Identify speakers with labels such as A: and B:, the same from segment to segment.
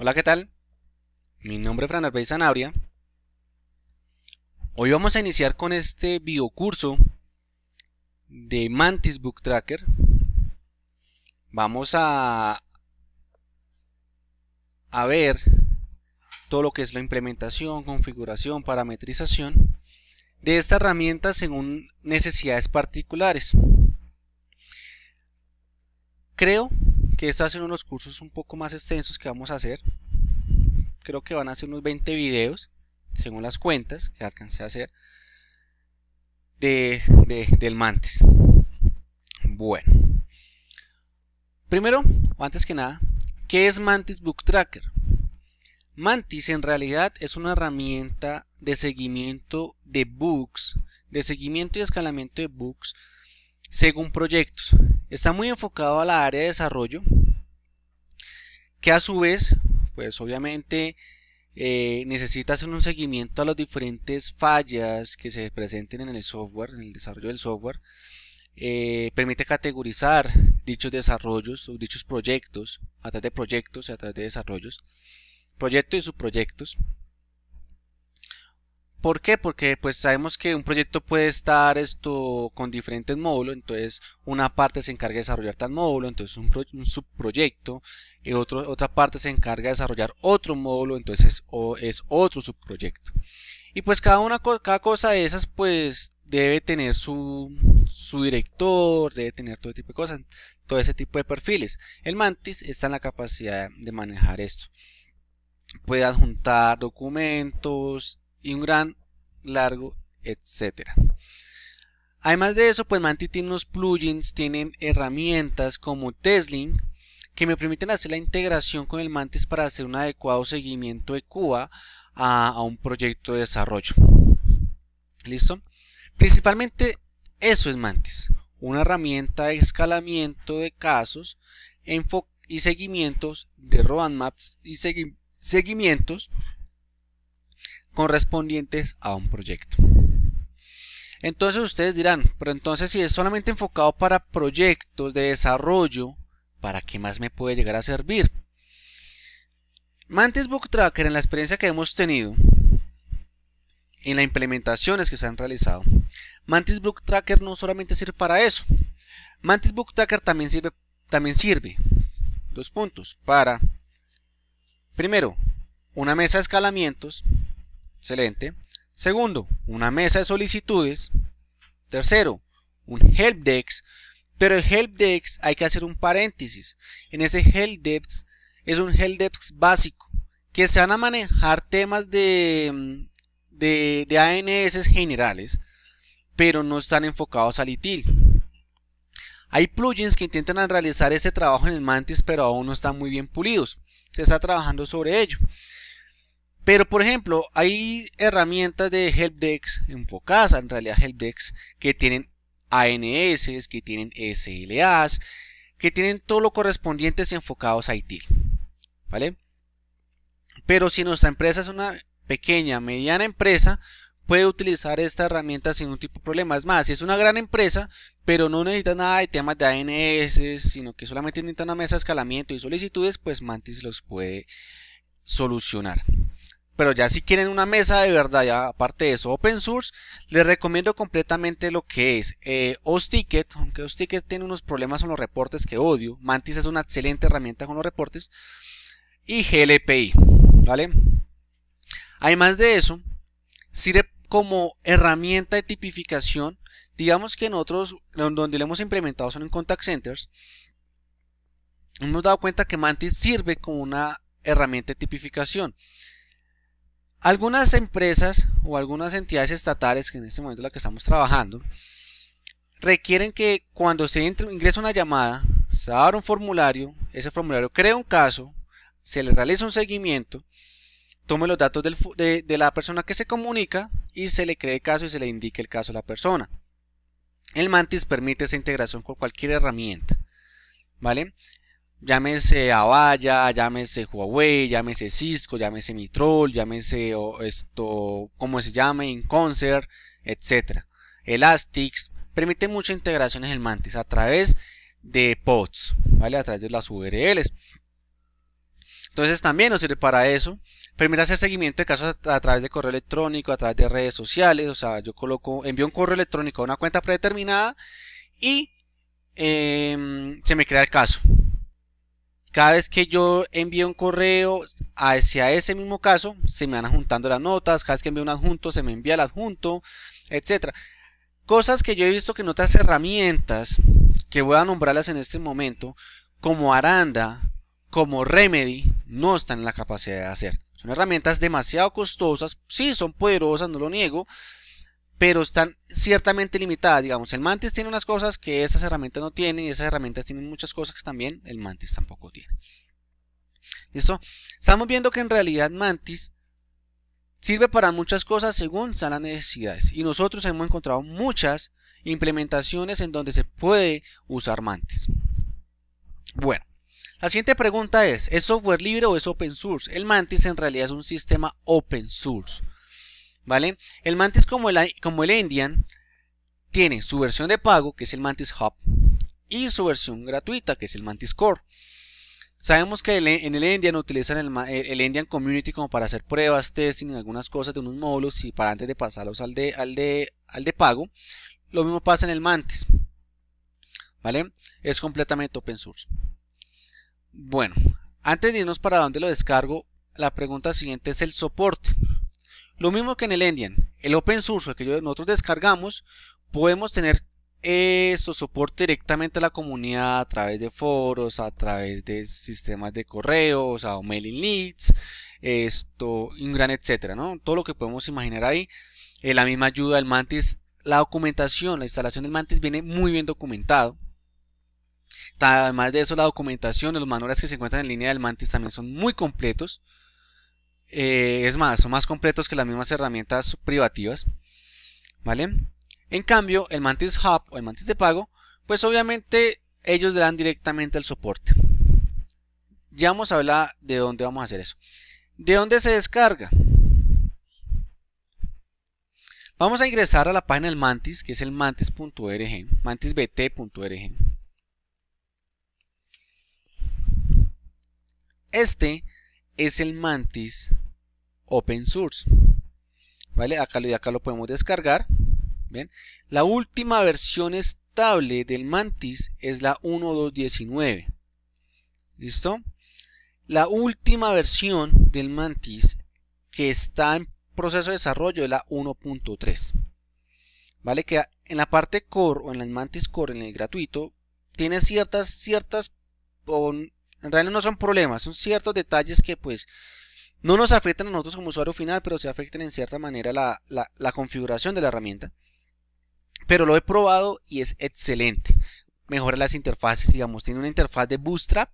A: Hola, ¿qué tal? Mi nombre es Fran Arbey Sanabria. Hoy vamos a iniciar con este curso de Mantis Book Tracker. Vamos a, a ver todo lo que es la implementación, configuración, parametrización de esta herramienta según necesidades particulares. Creo que este va uno de los cursos un poco más extensos que vamos a hacer. Creo que van a ser unos 20 videos, según las cuentas que alcancé a hacer, del mantis. Bueno. Primero, antes que nada, ¿qué es Mantis Book Tracker? Mantis en realidad es una herramienta de seguimiento de books, de seguimiento y escalamiento de books según proyectos. Está muy enfocado a la área de desarrollo, que a su vez, pues obviamente eh, necesita hacer un seguimiento a las diferentes fallas que se presenten en el software, en el desarrollo del software. Eh, permite categorizar dichos desarrollos o dichos proyectos a través de proyectos y a través de desarrollos, proyectos y subproyectos. ¿Por qué? Porque pues sabemos que un proyecto puede estar esto con diferentes módulos, entonces una parte se encarga de desarrollar tal módulo, entonces un, un subproyecto, y otra parte se encarga de desarrollar otro módulo, entonces es, o, es otro subproyecto. Y pues cada, una, cada cosa de esas pues debe tener su, su director, debe tener todo tipo de cosas, todo ese tipo de perfiles. El Mantis está en la capacidad de manejar esto. Puede adjuntar documentos, y un gran largo, etcétera. Además de eso, pues Mantis tiene unos plugins, tienen herramientas como Tesling que me permiten hacer la integración con el Mantis para hacer un adecuado seguimiento de Cuba a, un proyecto de desarrollo. ¿Listo? Principalmente eso es Mantis, una herramienta de escalamiento de casos y seguimientos de roadmaps y seguimientos correspondientes a un proyecto. Entonces ustedes dirán, pero entonces si es solamente enfocado para proyectos de desarrollo, ¿para qué más me puede llegar a servir? Mantis Book Tracker, en la experiencia que hemos tenido, en las implementaciones que se han realizado, Mantis Book Tracker no solamente sirve para eso. Mantis Book Tracker también sirve, también sirve, dos puntos, para, primero, una mesa de escalamientos Excelente. Segundo, una mesa de solicitudes. Tercero, un helpdesk. Pero el helpdesk hay que hacer un paréntesis. En ese helpdesk es un helpdesk básico que se van a manejar temas de, mm, de, de ANS generales, pero no están enfocados al ITIL. Hay plugins que intentan realizar ese trabajo en el mantis, pero aún no están muy bien pulidos. Se está trabajando sobre ello. Pero por ejemplo, hay herramientas de helpdesk enfocadas en realidad helpdesk que tienen ANS, que tienen SLAs, que tienen todo lo correspondiente enfocados a ITIL. ¿Vale? Pero si nuestra empresa es una pequeña, mediana empresa, puede utilizar esta herramienta sin ningún tipo de problema. Es más, si es una gran empresa, pero no necesita nada de temas de ANS, sino que solamente necesita una mesa de escalamiento y solicitudes, pues Mantis los puede solucionar. Pero ya si quieren una mesa de verdad, ya aparte de eso, open source, les recomiendo completamente lo que es eh, OSTicket, aunque OSTicket tiene unos problemas con los reportes que odio. Mantis es una excelente herramienta con los reportes. Y GLPI, ¿vale? Además de eso, sirve como herramienta de tipificación. Digamos que en otros, donde lo hemos implementado son en contact centers, hemos dado cuenta que Mantis sirve como una herramienta de tipificación. Algunas empresas o algunas entidades estatales, que en este momento es la que estamos trabajando, requieren que cuando se entre, ingresa una llamada, se abra un formulario, ese formulario crea un caso, se le realiza un seguimiento, tome los datos de, la persona que se comunica y se le cree caso y se le indique el caso a la persona. El mantis permite esa integración con cualquier herramienta. ¿Vale? Llámese Avaya, llámese Huawei, llámese Cisco, llámese Mitrol, llámese esto, como se llame, Inconcert, etc. Elastics, permite integración en el Mantis a través de pods, ¿vale? A través de las URLs. Entonces también nos sirve para eso. Permite hacer seguimiento de casos a, través de correo electrónico, a través de redes sociales. O sea, yo coloco, envío un correo electrónico a una cuenta predeterminada y em, se me crea el caso cada vez que yo envío un correo hacia ese mismo caso, se me van adjuntando las notas, cada vez que envío un adjunto, se me envía el adjunto, etc. Cosas que yo he visto que en otras herramientas, que voy a nombrarlas en este momento, como Aranda, como Remedy, no están en la capacidad de hacer. Son herramientas demasiado costosas, sí son poderosas, no lo niego, pero están ciertamente limitadas. Digamos, el mantis tiene unas cosas que esas herramientas no tienen y esas herramientas tienen muchas cosas que también el mantis tampoco tiene. ¿Listo? Estamos viendo que en realidad mantis sirve para muchas cosas según sean las necesidades y nosotros hemos encontrado muchas implementaciones en donde se puede usar mantis. Bueno. La siguiente pregunta es, ¿es software libre o es open source? El Mantis en realidad es un sistema open source. El Mantis como el, como Indian tiene su versión de pago, que es el Mantis Hub, y su versión gratuita, que es el Mantis Core. Sabemos que e, en el Indian utilizan el, eh, Endian Indian Community como para hacer pruebas, testing, algunas cosas de unos módulos y para antes de pasarlos al de, al de, al de pago. Lo mismo pasa en el Mantis. ¿Vale? Es completamente open source. Bueno, antes de irnos para dónde lo descargo, la pregunta siguiente es el soporte. Lo mismo que en el Endian, el open source que nosotros descargamos, podemos tener eso, soporte directamente a la comunidad a través de foros, a través de sistemas de correos, a mailing leads, esto, un gran etcétera, ¿no? Todo lo que podemos imaginar ahí. Eh, la misma ayuda del Mantis, la documentación, la instalación del Mantis viene muy bien documentado. Además de eso, la documentación, los manuales que se encuentran en línea del Mantis también son muy completos. Eh, es más, son más completos que las mismas herramientas privativas. ¿Vale? En cambio, el Mantis Hub o el Mantis de pago, pues obviamente ellos le dan directamente el soporte. Ya vamos a hablar de dónde vamos a hacer eso. ¿De dónde se descarga? Vamos a ingresar a la página del Mantis, que es el mantis.org, mantisbt.org. Este es el mantis open source. ¿Vale? Acá, lo, acá lo podemos descargar. Bien, La última versión estable del mantis es la 1.2.19. ¿Listo? La última versión del mantis que está en proceso de desarrollo es la 1.3. ¿Vale? Que en la parte core o en el mantis core, en el gratuito, tiene ciertas, ciertas en realidad no son problemas, son ciertos detalles que pues no nos afectan a nosotros como usuario final, pero se afectan en cierta manera la, la, configuración de la herramienta. Pero lo he probado y es excelente. Mejora las interfaces, digamos, tiene una interfaz de Bootstrap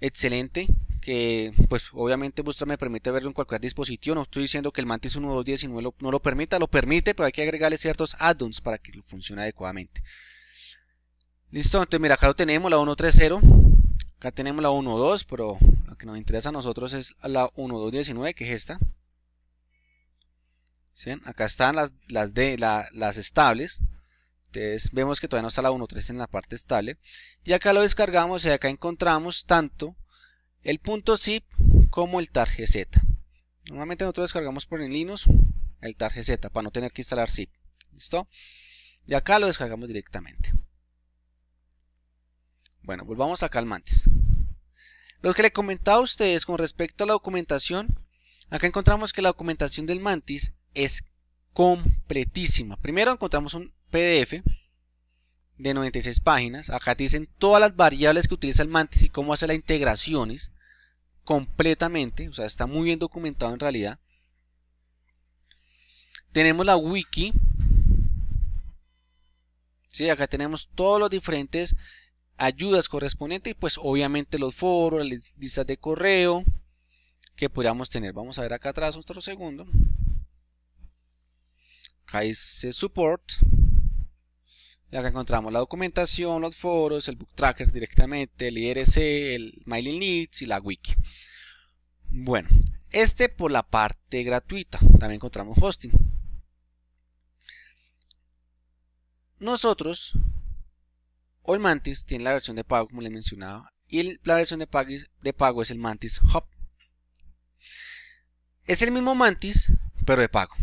A: excelente, que pues obviamente Bootstrap me permite verlo en cualquier dispositivo, no estoy diciendo que el Mantis 1219 no, lo permita, lo permite, pero hay que agregarle ciertos add-ons para que funcione adecuadamente. Listo, entonces mira, acá lo tenemos, la 130, Acá tenemos la 1.2, pero lo que nos interesa a nosotros es la 1.2.19, que es esta. Acá están las, de, las estables. Entonces vemos que todavía no está la 1.3 en la parte estable. Y acá lo descargamos y acá encontramos tanto el punto zip como el tar Normalmente nosotros descargamos por el Linux el tarje para no tener que instalar zip. ¿Listo? Y acá lo descargamos directamente. Bueno, volvamos pues a calmantes. Lo que le comentaba a ustedes con respecto a la documentación, acá encontramos que la documentación del mantis es completísima. Primero encontramos un PDF de 96 páginas. Acá dicen todas las variables que utiliza el mantis y cómo hace las integraciones completamente. O sea, está muy bien documentado en realidad. Tenemos la wiki. Sí, acá tenemos todos los diferentes ayudas correspondientes y pues obviamente los foros, las listas de correo que podríamos tener. Vamos a ver acá atrás otro segundo. Acá dice support. Y acá encontramos la documentación, los foros, el book tracker directamente, el IRC, el mailing leads y la wiki. Bueno, este por la parte gratuita. También encontramos hosting. Nosotros o el Mantis tiene la versión de pago como les mencionaba y la versión de pago, de pago es el Mantis Hub. Es el mismo Mantis pero de pago.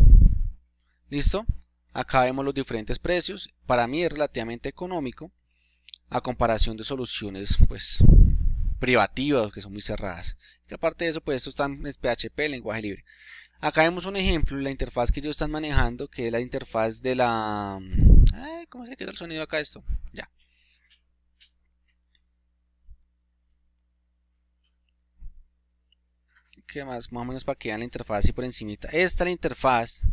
A: ¿Listo? Acá vemos los diferentes precios. Para mí es relativamente económico a comparación de soluciones pues privativas que son muy cerradas. Y aparte de eso, pues esto está en PHP, lenguaje libre. Acá vemos un ejemplo, la interfaz que ellos están manejando, que es la interfaz de la... Mm, ¿Cómo se queda el sonido acá esto? Ya. más? o menos para que vean la interfaz así por encimita. Esta es la interfaz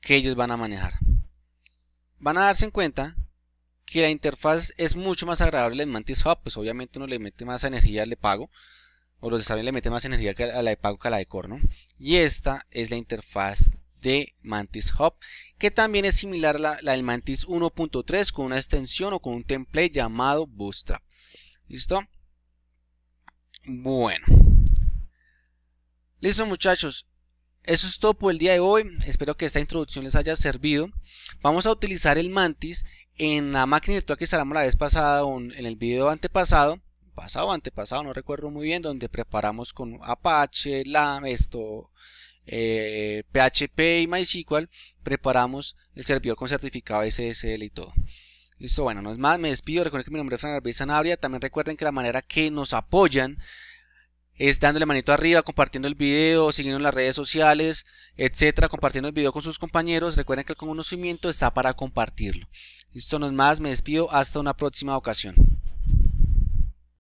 A: que ellos van a manejar. Van a darse en cuenta que la interfaz es mucho más agradable en Mantis Hub, pues obviamente uno le mete más energía al de pago, o los de le mete más energía a la de pago que a la de Core, Y esta es la interfaz de Mantis Hub, que también es similar a la, la del Mantis 1.3 con una extensión o con un template llamado Bootstrap. ¿Listo? Bueno. Listo muchachos, eso es todo por el día de hoy. Espero que esta introducción les haya servido. Vamos a utilizar el Mantis en la máquina virtual que instalamos la vez pasada en el video antepasado. Pasado antepasado, no recuerdo muy bien, donde preparamos con Apache, LAM, esto, PHP eh, y MySQL, preparamos el servidor con certificado SSL y todo. Listo, bueno, no es más, me despido, recuerden que mi nombre es Fernando también recuerden que la manera que nos apoyan es dándole manito arriba, compartiendo el video, siguiendo las redes sociales, etcétera, compartiendo el video con sus compañeros. Recuerden que el conocimiento está para compartirlo. Esto no es más, me despido, hasta una próxima ocasión.